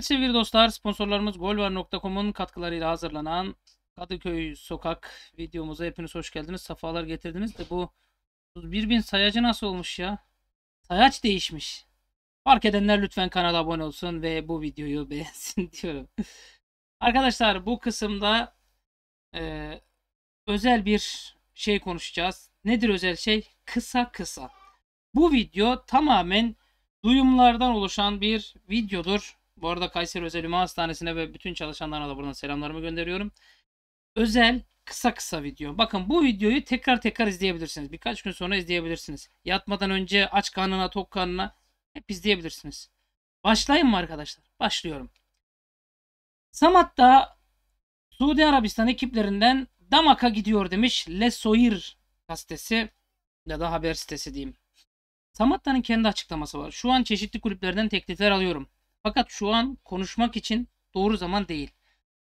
Evet sevgili dostlar sponsorlarımız golvar.com'un katkılarıyla hazırlanan Kadıköy sokak videomuza hepiniz hoş geldiniz. Safalar getirdiniz de bu 1000 sayacı nasıl olmuş ya? Sayaç değişmiş. Fark edenler lütfen kanala abone olsun ve bu videoyu beğensin diyorum. Arkadaşlar bu kısımda e, özel bir şey konuşacağız. Nedir özel şey? Kısa kısa. Bu video tamamen duyumlardan oluşan bir videodur. Bu arada Kayseri Özel Üma Hastanesi'ne ve bütün çalışanlarına da buradan selamlarımı gönderiyorum. Özel kısa kısa video. Bakın bu videoyu tekrar tekrar izleyebilirsiniz. Birkaç gün sonra izleyebilirsiniz. Yatmadan önce aç karnına tok karnına hep izleyebilirsiniz. Başlayayım mı arkadaşlar? Başlıyorum. Samat'ta Suudi Arabistan ekiplerinden Damak'a gidiyor demiş Le Soir gazetesi ya da haber sitesi diyeyim. Samatta'nın kendi açıklaması var. Şu an çeşitli kulüplerden teklifler alıyorum. Fakat şu an konuşmak için doğru zaman değil.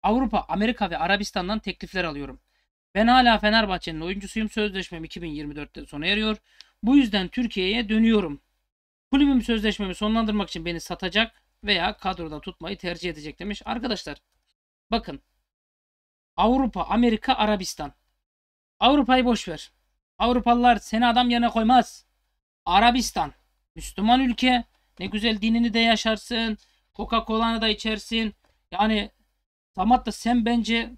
Avrupa, Amerika ve Arabistan'dan teklifler alıyorum. Ben hala Fenerbahçe'nin oyuncusuyum. Sözleşmem 2024'te sona eriyor. Bu yüzden Türkiye'ye dönüyorum. Kulübüm sözleşmemi sonlandırmak için beni satacak veya kadroda tutmayı tercih edecek demiş. Arkadaşlar bakın Avrupa, Amerika, Arabistan. Avrupa'yı boş ver. Avrupalılar seni adam yerine koymaz. Arabistan Müslüman ülke ne güzel dinini de yaşarsın. Coca-Cola'nı da içersin. Yani Samat da sen bence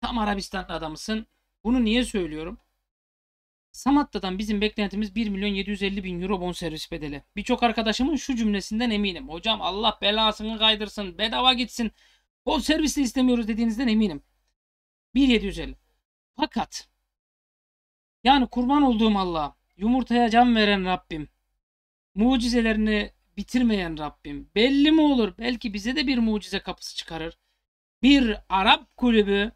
tam Arabistan adamısın. Bunu niye söylüyorum? Samatta'dan bizim beklentimiz 1 milyon 750 bin euro bonservis bedeli. Birçok arkadaşımın şu cümlesinden eminim. Hocam Allah belasını kaydırsın, bedava gitsin, bonservis de istemiyoruz dediğinizden eminim. 1.750. Fakat yani kurban olduğum Allah'a, yumurtaya can veren Rabbim, mucizelerini bitirmeyen Rabbim belli mi olur? Belki bize de bir mucize kapısı çıkarır. Bir Arap kulübü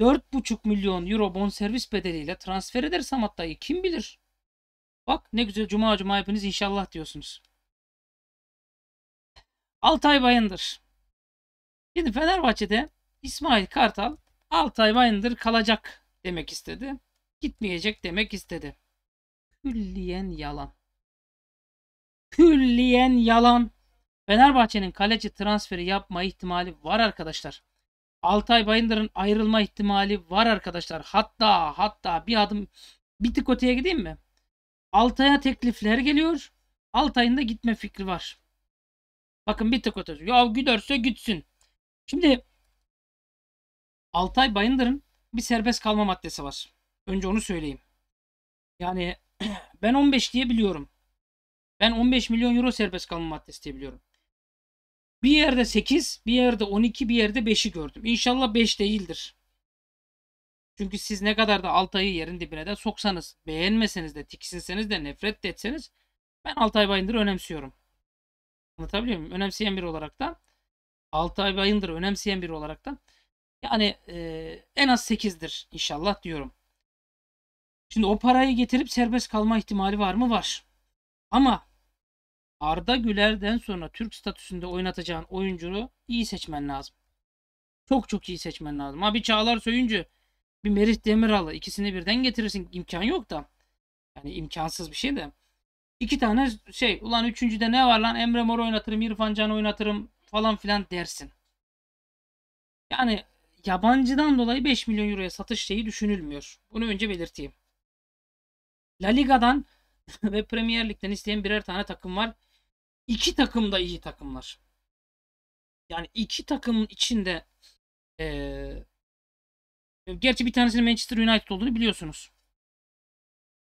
4,5 milyon euro bonservis bedeliyle transfer eder Samat dayı. Kim bilir? Bak ne güzel cuma cuma hepiniz inşallah diyorsunuz. Altay Bayındır. Şimdi Fenerbahçe'de İsmail Kartal Altay Bayındır kalacak demek istedi. Gitmeyecek demek istedi. Külliyen yalan külliyen yalan. Fenerbahçe'nin kaleci transferi yapma ihtimali var arkadaşlar. Altay Bayındır'ın ayrılma ihtimali var arkadaşlar. Hatta hatta bir adım bir tık öteye gideyim mi? Altay'a teklifler geliyor. Altay'ın da gitme fikri var. Bakın bir tık ötesi. Ya giderse gitsin. Şimdi Altay Bayındır'ın bir serbest kalma maddesi var. Önce onu söyleyeyim. Yani ben 15 diye biliyorum. Ben 15 milyon euro serbest kalma maddesi diye biliyorum. Bir yerde 8, bir yerde 12, bir yerde 5'i gördüm. İnşallah 5 değildir. Çünkü siz ne kadar da Altay'ı yerin dibine de soksanız, beğenmeseniz de, tiksinseniz de, nefret de etseniz ben Altay bayındır önemsiyorum. Anlatabiliyor muyum? Önemseyen biri olarak da Altay bayındır önemseyen biri olarak da yani e, en az 8'dir inşallah diyorum. Şimdi o parayı getirip serbest kalma ihtimali var mı? Var. Ama Arda Güler'den sonra Türk statüsünde oynatacağın oyuncunu iyi seçmen lazım. Çok çok iyi seçmen lazım. Abi Çağlar Söyüncü, bir Merih Demiral'ı ikisini birden getirirsin. imkan yok da. Yani imkansız bir şey de. İki tane şey ulan üçüncüde ne var lan Emre Mor oynatırım, İrfan Can oynatırım falan filan dersin. Yani yabancıdan dolayı 5 milyon euroya satış şeyi düşünülmüyor. Bunu önce belirteyim. La Liga'dan ve Premier Lig'den isteyen birer tane takım var iki takım da iyi takımlar. Yani iki takımın içinde ee, gerçi bir tanesinin Manchester United olduğunu biliyorsunuz.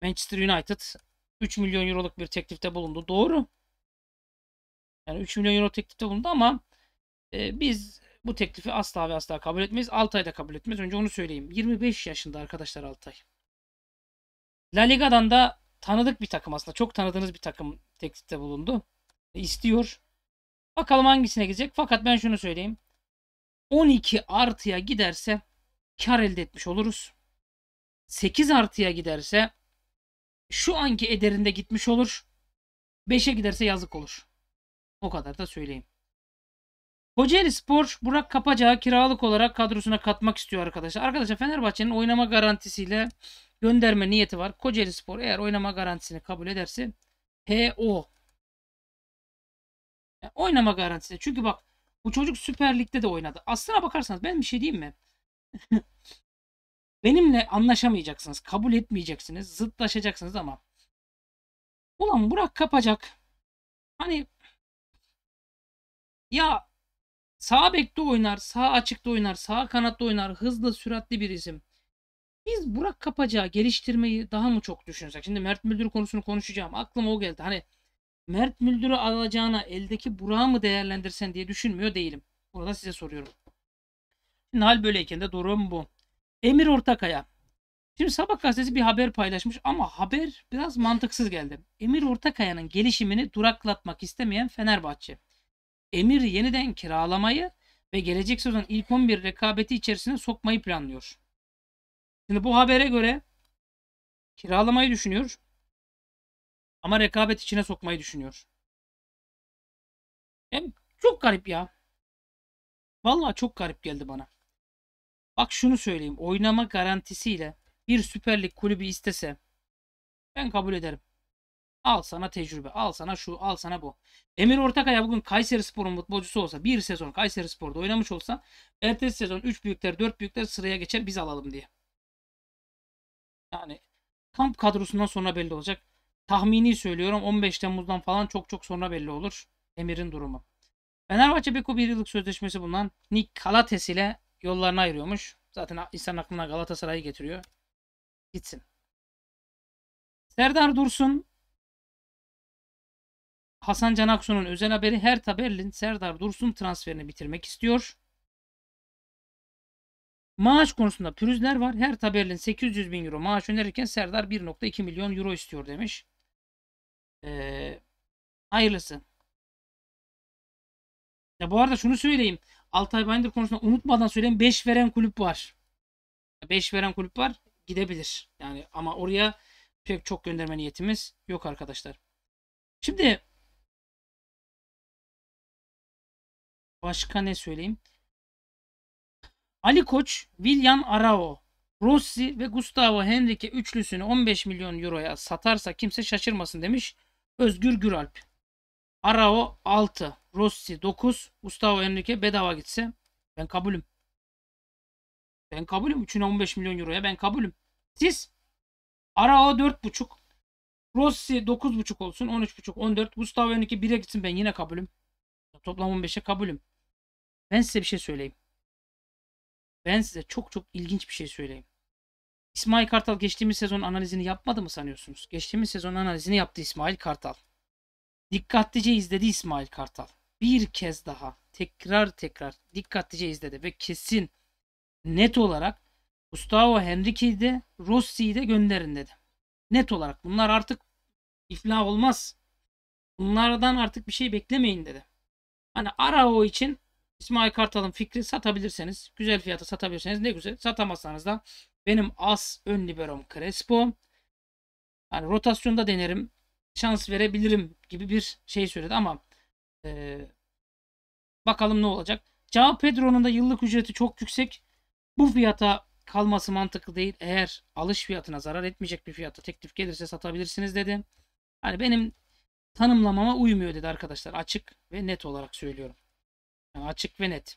Manchester United 3 milyon euroluk bir teklifte bulundu. Doğru. Yani 3 milyon euro teklifte bulundu ama e, biz bu teklifi asla ve asla kabul etmeyiz. Altay da kabul etmez. Önce onu söyleyeyim. 25 yaşında arkadaşlar Altay. La Liga'dan da tanıdık bir takım aslında. Çok tanıdığınız bir takım teklifte bulundu istiyor. Bakalım hangisine gidecek. Fakat ben şunu söyleyeyim. 12 artıya giderse kar elde etmiş oluruz. 8 artıya giderse şu anki ederinde gitmiş olur. 5'e giderse yazık olur. O kadar da söyleyeyim. Kocaeli Spor Burak Kapacağı kiralık olarak kadrosuna katmak istiyor arkadaşlar. Arkadaşlar Fenerbahçe'nin oynama garantisiyle gönderme niyeti var. Kocaeli Spor eğer oynama garantisini kabul ederse HO yani e, oynama garantisi. Çünkü bak bu çocuk Süper Lig'de de oynadı. Aslına bakarsanız ben bir şey diyeyim mi? Benimle anlaşamayacaksınız. Kabul etmeyeceksiniz. Zıtlaşacaksınız ama ulan Burak kapacak. Hani ya sağ bekte oynar, sağ açıkta oynar, sağ kanatta oynar. Hızlı, süratli bir isim. Biz Burak Kapacağı geliştirmeyi daha mı çok düşünsek? Şimdi Mert Müldür konusunu konuşacağım. Aklıma o geldi. Hani Mert Müldür'ü alacağına eldeki Burak'ı mı değerlendirsen diye düşünmüyor değilim. Burada size soruyorum. Şimdi hal böyleyken de durum bu. Emir Ortakaya. Şimdi Sabah gazetesi bir haber paylaşmış ama haber biraz mantıksız geldi. Emir Ortakaya'nın gelişimini duraklatmak istemeyen Fenerbahçe. Emir yeniden kiralamayı ve gelecek sezon ilk 11 rekabeti içerisine sokmayı planlıyor. Şimdi bu habere göre kiralamayı düşünüyor. Ama rekabet içine sokmayı düşünüyor. Hem çok garip ya. Vallahi çok garip geldi bana. Bak şunu söyleyeyim. Oynama garantisiyle bir Süper Lig kulübü istese ben kabul ederim. Al sana tecrübe. Al sana şu. Al sana bu. Emir Ortakaya bugün Kayseri Spor'un futbolcusu olsa bir sezon Kayseri Spor'da oynamış olsa ertesi sezon 3 büyükler 4 büyükler sıraya geçer biz alalım diye. Yani kamp kadrosundan sonra belli olacak tahmini söylüyorum 15 Temmuz'dan falan çok çok sonra belli olur Emir'in durumu. Fenerbahçe Beko bir yıllık sözleşmesi bulunan Nick Galates ile yollarını ayırıyormuş. Zaten insan aklına Galatasaray'ı getiriyor. Gitsin. Serdar Dursun Hasan Can özel haberi her taberlin Serdar Dursun transferini bitirmek istiyor. Maaş konusunda pürüzler var. Her taberlin 800 bin euro maaş önerirken Serdar 1.2 milyon euro istiyor demiş. Ee, hayırlısı. Ya bu arada şunu söyleyeyim. Altay Binder konusunda unutmadan söyleyeyim. 5 veren kulüp var. 5 veren kulüp var. Gidebilir. Yani ama oraya pek çok gönderme niyetimiz yok arkadaşlar. Şimdi başka ne söyleyeyim? Ali Koç, William Arao, Rossi ve Gustavo Henrique üçlüsünü 15 milyon euroya satarsa kimse şaşırmasın demiş. Özgür Güralp. Arao 6. Rossi 9. Gustavo Henrique bedava gitse ben kabulüm. Ben kabulüm. 3'üne 15 milyon euroya ben kabulüm. Siz Arao 4.5. Rossi 9.5 olsun. 13.5 14. Gustavo Henrique 1'e gitsin ben yine kabulüm. Toplam 15'e kabulüm. Ben size bir şey söyleyeyim. Ben size çok çok ilginç bir şey söyleyeyim. İsmail Kartal geçtiğimiz sezon analizini yapmadı mı sanıyorsunuz? Geçtiğimiz sezon analizini yaptı İsmail Kartal. Dikkatlice izledi İsmail Kartal. Bir kez daha tekrar tekrar dikkatlice izledi ve kesin net olarak Gustavo Henrique'yi de Rossi'yi de gönderin dedi. Net olarak bunlar artık iflah olmaz. Bunlardan artık bir şey beklemeyin dedi. Hani Arao için İsmail Kartal'ın fikri satabilirseniz, güzel fiyata satabilirseniz ne güzel. Satamazsanız da benim as ön liberom Crespo. Yani rotasyonda denerim. Şans verebilirim gibi bir şey söyledi ama e, bakalım ne olacak. Cao Pedro'nun da yıllık ücreti çok yüksek. Bu fiyata kalması mantıklı değil. Eğer alış fiyatına zarar etmeyecek bir fiyata teklif gelirse satabilirsiniz dedi. Hani benim tanımlamama uymuyor dedi arkadaşlar. Açık ve net olarak söylüyorum. Yani açık ve net.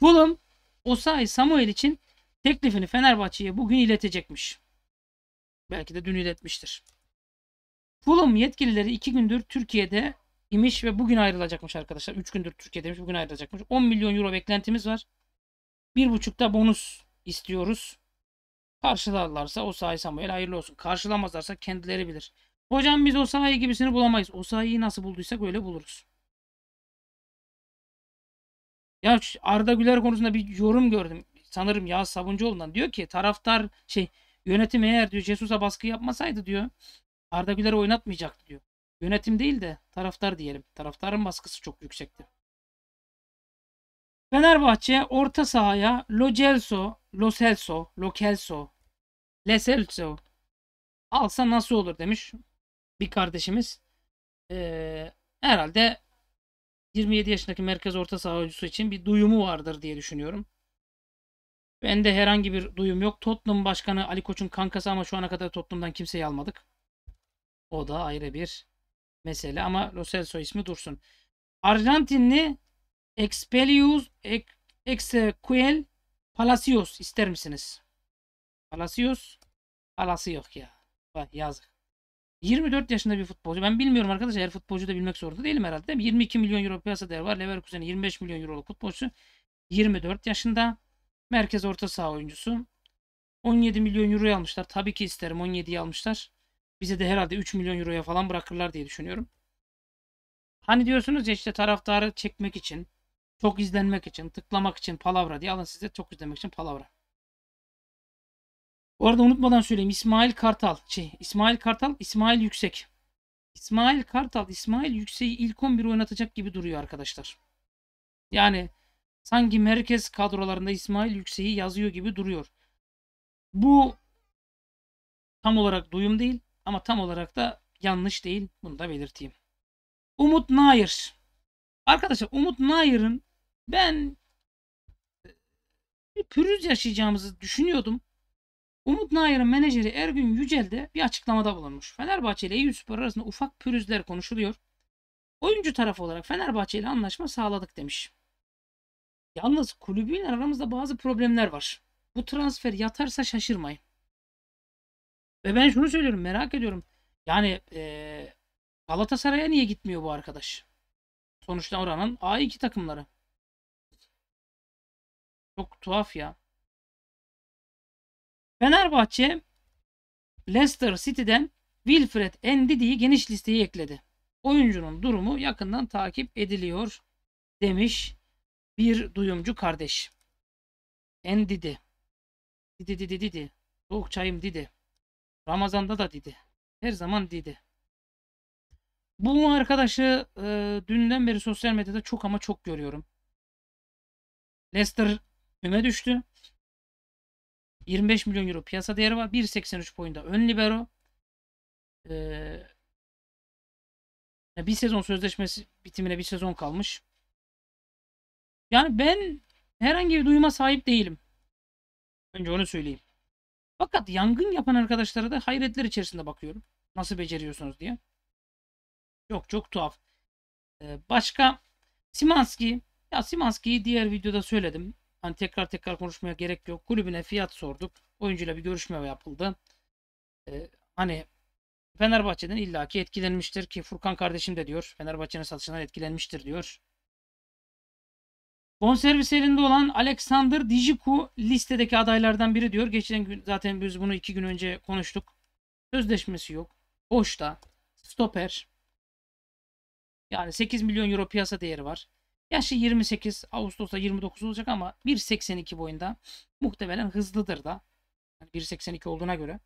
Fulham Osay Samuel için teklifini Fenerbahçe'ye bugün iletecekmiş. Belki de dün iletmiştir. Fulham yetkilileri iki gündür Türkiye'de imiş ve bugün ayrılacakmış arkadaşlar. Üç gündür Türkiye'deymiş bugün ayrılacakmış. 10 milyon euro beklentimiz var. Bir buçukta bonus istiyoruz. Karşılarlarsa o sahi Samuel hayırlı olsun. Karşılamazlarsa kendileri bilir. Hocam biz o sahi gibisini bulamayız. O sahiyi nasıl bulduysak öyle buluruz. Ya Arda Güler konusunda bir yorum gördüm sanırım ya Sabuncuoğlu'ndan diyor ki taraftar şey yönetim eğer diyor Jesus'a baskı yapmasaydı diyor Arda Güler'i oynatmayacaktı diyor. Yönetim değil de taraftar diyelim. Taraftarın baskısı çok yüksekti. Fenerbahçe orta sahaya Lo Celso, Lo Celso, Lo Celso, Le Celso alsa nasıl olur demiş bir kardeşimiz. Ee, herhalde 27 yaşındaki merkez orta saha oyuncusu için bir duyumu vardır diye düşünüyorum. Ben de herhangi bir duyum yok. Tottenham Başkanı Ali Koç'un kankası ama şu ana kadar Tottenham'dan kimseyi almadık. O da ayrı bir mesele ama Lo Celso ismi dursun. Arjantinli Expelius Exequel Palacios ister misiniz? Palacios yok ya. Vay yazık. 24 yaşında bir futbolcu. Ben bilmiyorum arkadaşlar. Her futbolcu da bilmek zorunda değilim herhalde. Değil mi? 22 milyon euro piyasa değeri var. Leverkusen'in 25 milyon Euro futbolcusu. 24 yaşında. Merkez orta saha oyuncusu. 17 milyon euro almışlar. Tabii ki isterim 17'yi almışlar. Bize de herhalde 3 milyon euroya falan bırakırlar diye düşünüyorum. Hani diyorsunuz ya işte taraftarı çekmek için, çok izlenmek için, tıklamak için palavra diye alın size çok izlemek için palavra. Bu arada unutmadan söyleyeyim İsmail Kartal, şey İsmail Kartal, İsmail Yüksek. İsmail Kartal, İsmail Yüksek'i ilk 11 oynatacak gibi duruyor arkadaşlar. Yani Sanki merkez kadrolarında İsmail Yüksek'i yazıyor gibi duruyor. Bu tam olarak duyum değil ama tam olarak da yanlış değil. Bunu da belirteyim. Umut Nayır, Arkadaşlar Umut Nayır'ın ben e, bir pürüz yaşayacağımızı düşünüyordum. Umut Nayır'ın menajeri Ergün Yücel de bir açıklamada bulunmuş. Fenerbahçe ile Eyüp Spor arasında ufak pürüzler konuşuluyor. Oyuncu tarafı olarak Fenerbahçe ile anlaşma sağladık demiş. Yalnız kulübüyle aramızda bazı problemler var. Bu transfer yatarsa şaşırmayın. Ve ben şunu söylüyorum merak ediyorum. Yani e, Galatasaray'a niye gitmiyor bu arkadaş? Sonuçta oranın A2 takımları. Çok tuhaf ya. Fenerbahçe Leicester City'den Wilfred Endidi'yi geniş listeye ekledi. Oyuncunun durumu yakından takip ediliyor demiş bir duyumcu kardeş. En didi. Didi didi didi. Soğuk çayım didi. Ramazan'da da didi. Her zaman didi. Bu arkadaşı e, dünden beri sosyal medyada çok ama çok görüyorum. Leicester küme düştü. 25 milyon euro piyasa değeri var. 1.83 boyunda ön libero. Ee, bir sezon sözleşmesi bitimine bir sezon kalmış. Yani ben herhangi bir duyuma sahip değilim. Önce onu söyleyeyim. Fakat yangın yapan arkadaşlara da hayretler içerisinde bakıyorum. Nasıl beceriyorsunuz diye. Çok çok tuhaf. Ee, başka Simanski. Ya Simanski'yi diğer videoda söyledim. Hani tekrar tekrar konuşmaya gerek yok. Kulübüne fiyat sorduk. Oyuncuyla bir görüşme yapıldı. Ee, hani Fenerbahçe'den illaki etkilenmiştir ki Furkan kardeşim de diyor. Fenerbahçe'nin satışından etkilenmiştir diyor. Bonservis elinde olan Alexander Dijiku listedeki adaylardan biri diyor. Geçen gün zaten biz bunu iki gün önce konuştuk. Sözleşmesi yok. Boşta. Stoper. Yani 8 milyon euro piyasa değeri var. Yaşı 28. Ağustos'ta 29 olacak ama 1.82 boyunda. Muhtemelen hızlıdır da. Yani 1.82 olduğuna göre.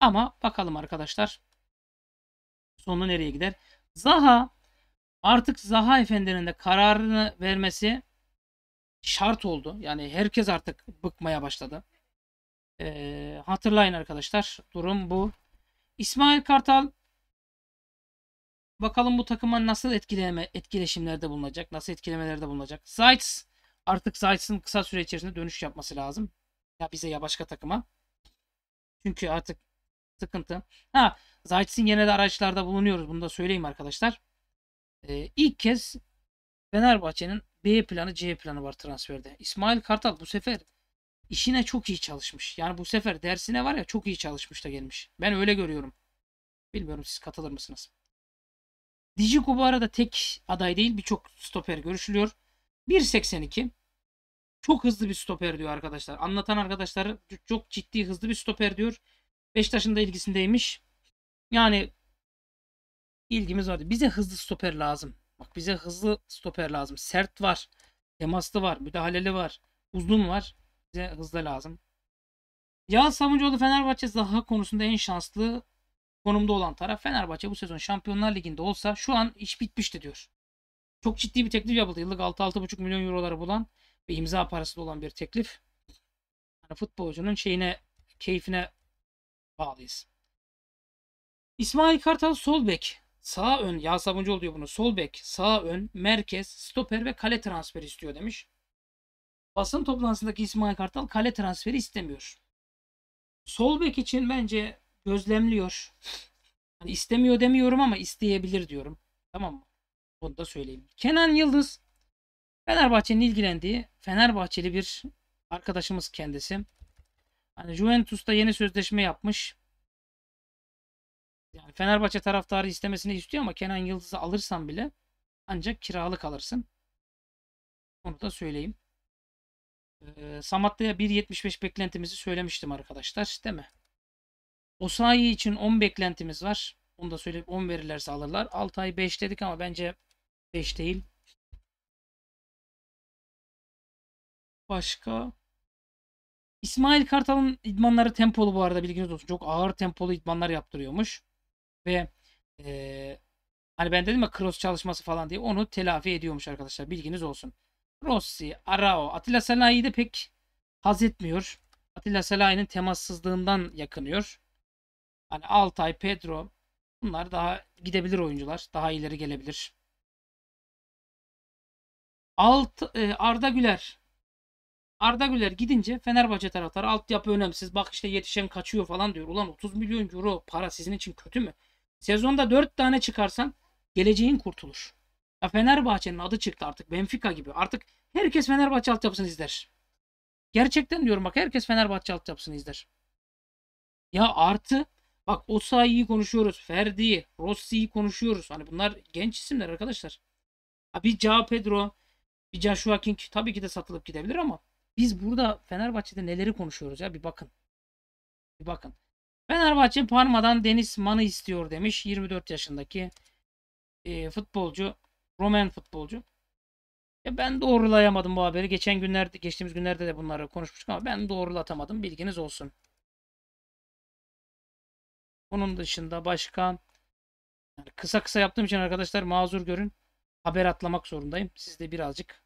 Ama bakalım arkadaşlar. Sonu nereye gider? Zaha Artık Zaha Efendi'nin de kararını vermesi şart oldu. Yani herkes artık bıkmaya başladı. Ee, hatırlayın arkadaşlar durum bu. İsmail Kartal bakalım bu takıma nasıl etkileme, etkileşimlerde bulunacak, nasıl etkilemelerde bulunacak. Zayt's artık Zayt'sın kısa süre içerisinde dönüş yapması lazım. Ya bize ya başka takıma. Çünkü artık sıkıntı. Ha Zayt'sin yine de araçlarda bulunuyoruz. Bunu da söyleyeyim arkadaşlar. Ee, ilk kez Fenerbahçe'nin B planı C planı var transferde. İsmail Kartal bu sefer işine çok iyi çalışmış. Yani bu sefer dersine var ya çok iyi çalışmış da gelmiş. Ben öyle görüyorum. Bilmiyorum siz katılır mısınız? Dijiku bu arada tek aday değil birçok stoper görüşülüyor. 1.82 çok hızlı bir stoper diyor arkadaşlar. Anlatan arkadaşlar çok ciddi hızlı bir stoper diyor. Beşiktaş'ın da ilgisindeymiş. Yani ilgimiz vardı. Bize hızlı stoper lazım. Bak bize hızlı stoper lazım. Sert var. Temaslı var. Müdahaleli var. Uzun var. Bize hızlı lazım. Yağız Savuncuoğlu Fenerbahçe daha konusunda en şanslı konumda olan taraf. Fenerbahçe bu sezon Şampiyonlar Ligi'nde olsa şu an iş bitmişti diyor. Çok ciddi bir teklif yapıldı. Yıllık 6-6,5 milyon euroları bulan ve imza parası da olan bir teklif. Yani futbolcunun şeyine, keyfine bağlıyız. İsmail Kartal sol bek. Sağ ön Yağ sabuncu oluyor bunu. Sol bek, sağ ön, merkez, stoper ve kale transferi istiyor demiş. Basın toplantısındaki İsmail Kartal kale transferi istemiyor. Sol bek için bence gözlemliyor. Hani istemiyor demiyorum ama isteyebilir diyorum. Tamam mı? Onu da söyleyeyim. Kenan Yıldız Fenerbahçe'nin ilgilendiği Fenerbahçeli bir arkadaşımız kendisi. Hani Juventus'ta yeni sözleşme yapmış. Yani Fenerbahçe taraftarı istemesini istiyor ama Kenan Yıldız'ı alırsan bile ancak kiralık alırsın. Onu da söyleyeyim. Ee, Samatta'ya 1.75 beklentimizi söylemiştim arkadaşlar. Değil mi? Osayi için 10 beklentimiz var. Onu da söyleyip 10 verirlerse alırlar. Altay 5 dedik ama bence 5 değil. Başka? İsmail Kartal'ın idmanları tempolu bu arada bilginiz olsun. Çok ağır tempolu idmanlar yaptırıyormuş ve e, hani ben dedim ya cross çalışması falan diye onu telafi ediyormuş arkadaşlar bilginiz olsun. Rossi, Arao, Atilla Selahi'yi de pek haz etmiyor. Atilla Selahi'nin temassızlığından yakınıyor. Hani Altay, Pedro bunlar daha gidebilir oyuncular. Daha ileri gelebilir. Alt, e, Arda Güler. Arda Güler gidince Fenerbahçe taraftarı altyapı önemsiz. Bak işte yetişen kaçıyor falan diyor. Ulan 30 milyon euro para sizin için kötü mü? Sezonda 4 tane çıkarsan geleceğin kurtulur. Ya Fenerbahçe'nin adı çıktı artık. Benfica gibi. Artık herkes Fenerbahçe altyapısını izler. Gerçekten diyorum bak herkes Fenerbahçe altyapısını izler. Ya artı bak Osayi'yi konuşuyoruz. Ferdi, Rossi'yi konuşuyoruz. Hani bunlar genç isimler arkadaşlar. Ha bir Cao Pedro, bir Joshua King tabii ki de satılıp gidebilir ama biz burada Fenerbahçe'de neleri konuşuyoruz ya bir bakın. Bir bakın. Fenerbahçe Parma'dan Deniz Man'ı istiyor demiş. 24 yaşındaki e, futbolcu. Romen futbolcu. E ben doğrulayamadım bu haberi. Geçen günlerde, geçtiğimiz günlerde de bunları konuşmuştuk ama ben doğrulatamadım. Bilginiz olsun. Bunun dışında başka yani kısa kısa yaptığım için arkadaşlar mazur görün. Haber atlamak zorundayım. Siz de birazcık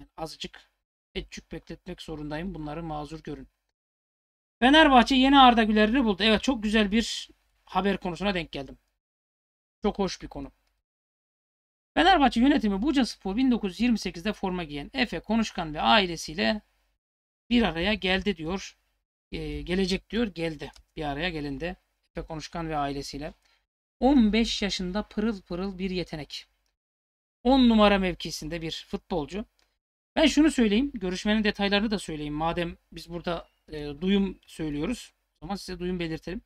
yani azıcık etçük bekletmek zorundayım. Bunları mazur görün. Fenerbahçe yeni Arda Güler'ini buldu. Evet çok güzel bir haber konusuna denk geldim. Çok hoş bir konu. Fenerbahçe yönetimi Buca Spor 1928'de forma giyen Efe Konuşkan ve ailesiyle bir araya geldi diyor. Ee, gelecek diyor geldi. Bir araya gelindi. Efe Konuşkan ve ailesiyle. 15 yaşında pırıl pırıl bir yetenek. 10 numara mevkisinde bir futbolcu. Ben şunu söyleyeyim. Görüşmenin detaylarını da söyleyeyim. Madem biz burada e, duyum söylüyoruz. O zaman size duyum belirtelim.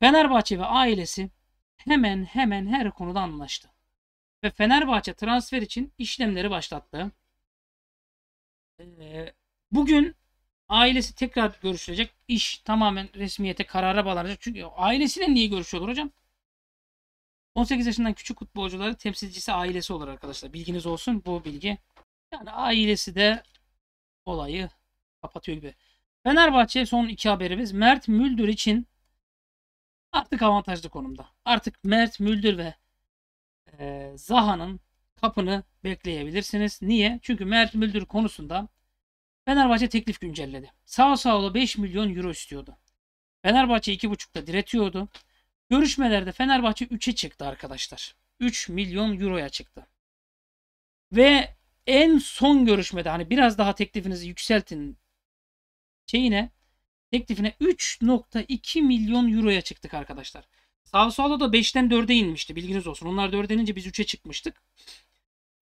Fenerbahçe ve ailesi hemen hemen her konuda anlaştı. Ve Fenerbahçe transfer için işlemleri başlattı. E, bugün ailesi tekrar görüşülecek. İş tamamen resmiyete karara bağlanacak. Çünkü ailesiyle niye görüşüyorlar hocam? 18 yaşından küçük futbolcuları temsilcisi ailesi olur arkadaşlar. Bilginiz olsun bu bilgi. Yani ailesi de olayı kapatıyor gibi. Fenerbahçe son iki haberimiz. Mert Müldür için artık avantajlı konumda. Artık Mert Müldür ve e, Zaha'nın kapını bekleyebilirsiniz. Niye? Çünkü Mert Müldür konusunda Fenerbahçe teklif güncelledi. Sağ Sao'la 5 milyon euro istiyordu. Fenerbahçe 2,5'ta diretiyordu. Görüşmelerde Fenerbahçe 3'e çıktı arkadaşlar. 3 milyon euroya çıktı. Ve en son görüşmede hani biraz daha teklifinizi yükseltin şeyine teklifine 3.2 milyon euroya çıktık arkadaşlar. Sağ Solo da 5'ten 4'e inmişti bilginiz olsun. Onlar 4'e inince biz 3'e çıkmıştık.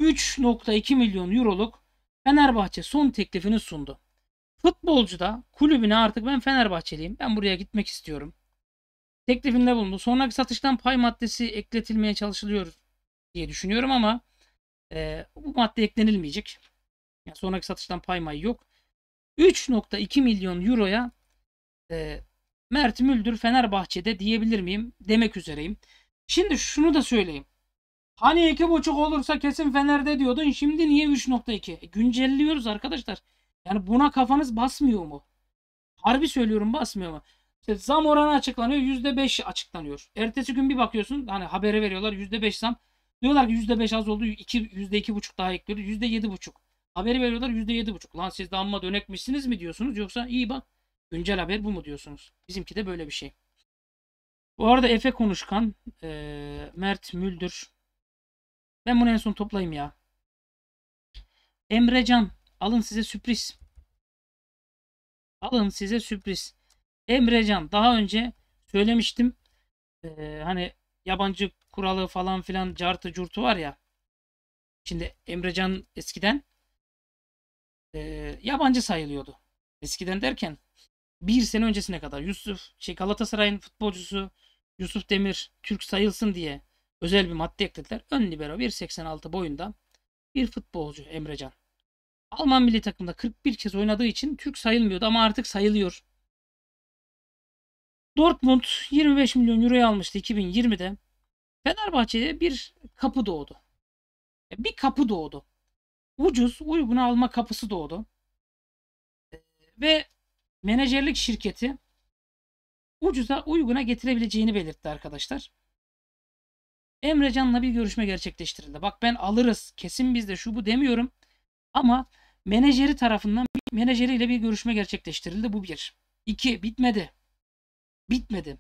3.2 milyon euroluk Fenerbahçe son teklifini sundu. Futbolcu da kulübüne artık ben Fenerbahçeliyim. Ben buraya gitmek istiyorum. Teklifinde bulundu. Sonraki satıştan pay maddesi ekletilmeye çalışılıyor diye düşünüyorum ama e, bu madde eklenilmeyecek. Yani sonraki satıştan pay may yok. 3.2 milyon euroya e, Mert Müldür Fenerbahçe'de diyebilir miyim demek üzereyim. Şimdi şunu da söyleyeyim. Hani 2.5 olursa kesin Fener'de diyordun. Şimdi niye 3.2? E, güncelliyoruz arkadaşlar. Yani buna kafanız basmıyor mu? Harbi söylüyorum basmıyor mu? İşte zam oranı açıklanıyor. %5 açıklanıyor. Ertesi gün bir bakıyorsun hani habere veriyorlar %5 zam. Diyorlar ki %5 az oldu. 2, %2,5 daha ekliyoruz. %7,5. Haberi veriyorlar %7,5. Lan siz de amma dönekmişsiniz mi diyorsunuz yoksa iyi bak güncel haber bu mu diyorsunuz? Bizimki de böyle bir şey. Bu arada Efe Konuşkan, e, Mert Müldür. Ben bunu en son toplayayım ya. Emrecan, alın size sürpriz. Alın size sürpriz. Emrecan, daha önce söylemiştim. E, hani yabancı kuralı falan filan cartı curtu var ya. Şimdi Emrecan eskiden e, yabancı sayılıyordu. Eskiden derken bir sene öncesine kadar Yusuf şey Galatasaray'ın futbolcusu Yusuf Demir Türk sayılsın diye özel bir madde eklediler. Ön libero 1.86 boyunda bir futbolcu Emrecan. Alman milli takımda 41 kez oynadığı için Türk sayılmıyordu ama artık sayılıyor. Dortmund 25 milyon euroya almıştı 2020'de. Fenerbahçe'ye bir kapı doğdu. E, bir kapı doğdu ucuz, uygun alma kapısı doğdu. Ve menajerlik şirketi ucuza uyguna getirebileceğini belirtti arkadaşlar. Emrecan'la bir görüşme gerçekleştirildi. Bak ben alırız. Kesin bizde şu bu demiyorum. Ama menajeri tarafından menajeriyle bir görüşme gerçekleştirildi. Bu bir. İki bitmedi. Bitmedi.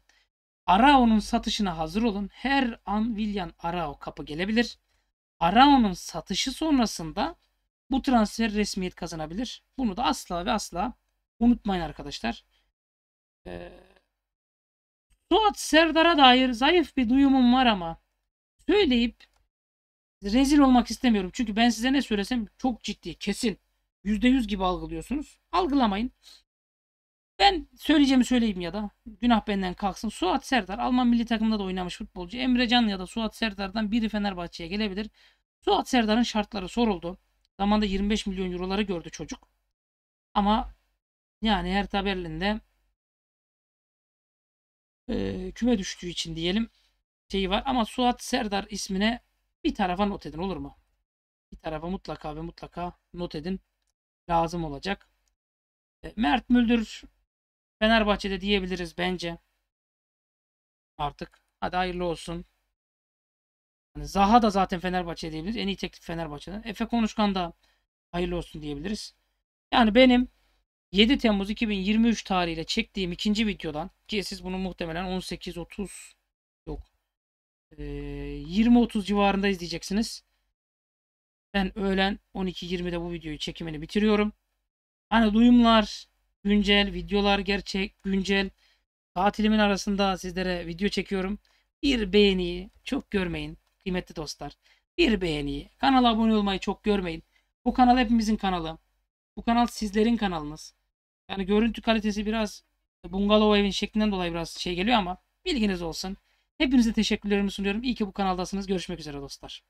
Arao'nun satışına hazır olun. Her an William Arao kapı gelebilir. Arao'nun satışı sonrasında bu transfer resmiyet kazanabilir. Bunu da asla ve asla unutmayın arkadaşlar. Ee, Suat Serdar'a dair zayıf bir duyumum var ama söyleyip rezil olmak istemiyorum. Çünkü ben size ne söylesem çok ciddi, kesin, %100 gibi algılıyorsunuz. Algılamayın. Ben söyleyeceğimi söyleyeyim ya da günah benden kalksın. Suat Serdar Alman milli takımında da oynamış futbolcu. Emre Can ya da Suat Serdar'dan biri Fenerbahçe'ye gelebilir. Suat Serdar'ın şartları soruldu. Zamanda 25 milyon euroları gördü çocuk. Ama yani her Berlin'de e, küme düştüğü için diyelim şeyi var. Ama Suat Serdar ismine bir tarafa not edin olur mu? Bir tarafa mutlaka ve mutlaka not edin. Lazım olacak. E, Mert Müldür Fenerbahçe'de diyebiliriz bence. Artık hadi hayırlı olsun. Yani Zaha da zaten Fenerbahçe diyebiliriz. En iyi teklif Fenerbahçe'den. Efe Konuşkan da hayırlı olsun diyebiliriz. Yani benim 7 Temmuz 2023 tarihiyle çektiğim ikinci videodan ki siz bunu muhtemelen 18-30 yok 20-30 civarında izleyeceksiniz. Ben öğlen 12.20'de bu videoyu çekimini bitiriyorum. Hani duyumlar, güncel, videolar gerçek, güncel. Tatilimin arasında sizlere video çekiyorum. Bir beğeni çok görmeyin kıymetli dostlar. Bir beğeniyi, kanala abone olmayı çok görmeyin. Bu kanal hepimizin kanalı. Bu kanal sizlerin kanalınız. Yani görüntü kalitesi biraz bungalov evin şeklinden dolayı biraz şey geliyor ama bilginiz olsun. Hepinize teşekkürlerimi sunuyorum. İyi ki bu kanaldasınız. Görüşmek üzere dostlar.